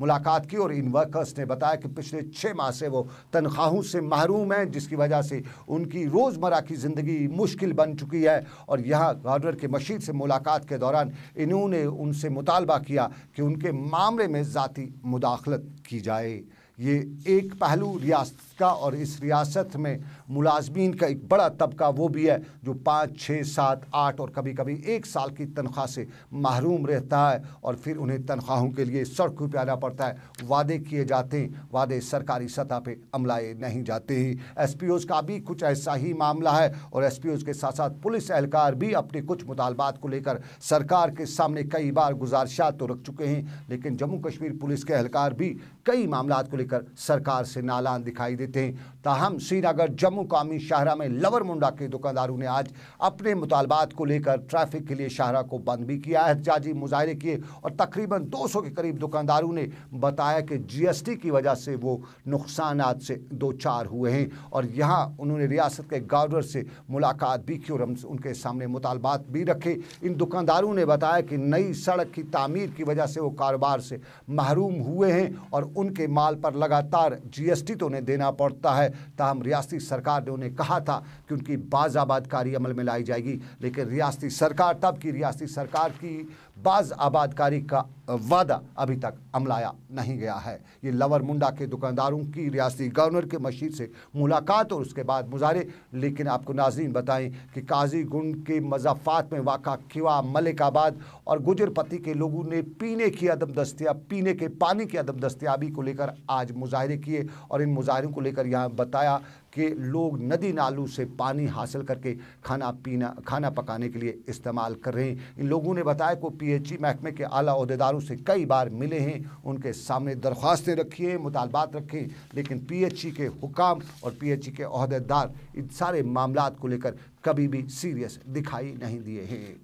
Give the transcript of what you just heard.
मुलाकात की और इन वर्कर्स ने बताया कि पिछले छः माह से वो तनख्वाहों से महरूम हैं जिसकी वजह से उनकी रोज़मर्रा की ज़िंदगी मुश्किल बन चुकी है और यहाँ गवर्नर के मशीद से मुलाकात के दौरान इन्होंने उनसे मुतालबा किया कि उनके मामले में ज़ाती मुदाखलत की जाए ये एक पहलू रियासत का और इस रियासत में मुलाजमीन का एक बड़ा तबका वो भी है जो पाँच छः सात आठ और कभी कभी एक साल की तनख्वाह से महरूम रहता है और फिर उन्हें तनख्वाहों के लिए सड़कों पर आना पड़ता है वादे किए जाते हैं वादे सरकारी सतह पर अमलाए नहीं जाते ही एस पी ओज़ का भी कुछ ऐसा ही मामला है और एस पी ओज़ के साथ साथ पुलिस एहलकार भी अपने कुछ मुतालबात को लेकर सरकार के सामने कई बार गुजारिशात तो रख चुके हैं लेकिन जम्मू कश्मीर पुलिस के एहलकार भी कई मामला को लेकर लेकर सरकार से नालान दिखाई देते हैं ताहम श्रीनगर जम्मू कामी शाहरा में लवर मुंडा के दुकानदारों ने आज अपने मुतालबात को लेकर ट्रैफिक के लिए शाहरा को बंद भी किया एहतजाजी मुजाहरे किए और तकरीबन 200 के करीब दुकानदारों ने बताया कि जीएसटी की वजह से वो नुकसान से दो चार हुए हैं और यहाँ उन्होंने रियासत के गवर्नर से मुलाकात भी की और उनके सामने मुतालबात भी रखे इन दुकानदारों ने बताया कि नई सड़क की तमीर की वजह से वो कारोबार से महरूम हुए हैं और उनके माल पर लगातार जीएसटी तो उन्हें देना पड़ता है ताहम रियासती सरकार ने उन्हें कहा था कि उनकी बाज कारी अमल में लाई जाएगी लेकिन रियासती सरकार तब की रियासती सरकार की बाज़ आबादकारी का वादा अभी तक अमलाया नहीं गया है ये लवर मुंडा के दुकानदारों की रियासी गवर्नर के मशीद से मुलाकात और उसके बाद मुजाहरे लेकिन आपको नाजीन बताएं कि काजी गुंड के मजाफात में वाक़ खिवा मलिकाबाद और गुजरपति के लोगों ने पीने की अदम दस्तिया पीने के पानी की अदम दस्तियाबी को लेकर आज मुजाहरे किए और इन मुजाहरों को लेकर यहाँ बताया कि लोग नदी नालों से पानी हासिल करके खाना पीना खाना पकाने के लिए इस्तेमाल कर रहे हैं इन लोगों ने बताया को ई महकमे के आला अहदेदारों से कई बार मिले हैं उनके सामने दरख्वास्तें रखी हैं मुतालबात रखे लेकिन ई के हुकाम और ई के अहदेदार इन सारे मामला को लेकर कभी भी सीरियस दिखाई नहीं दिए हैं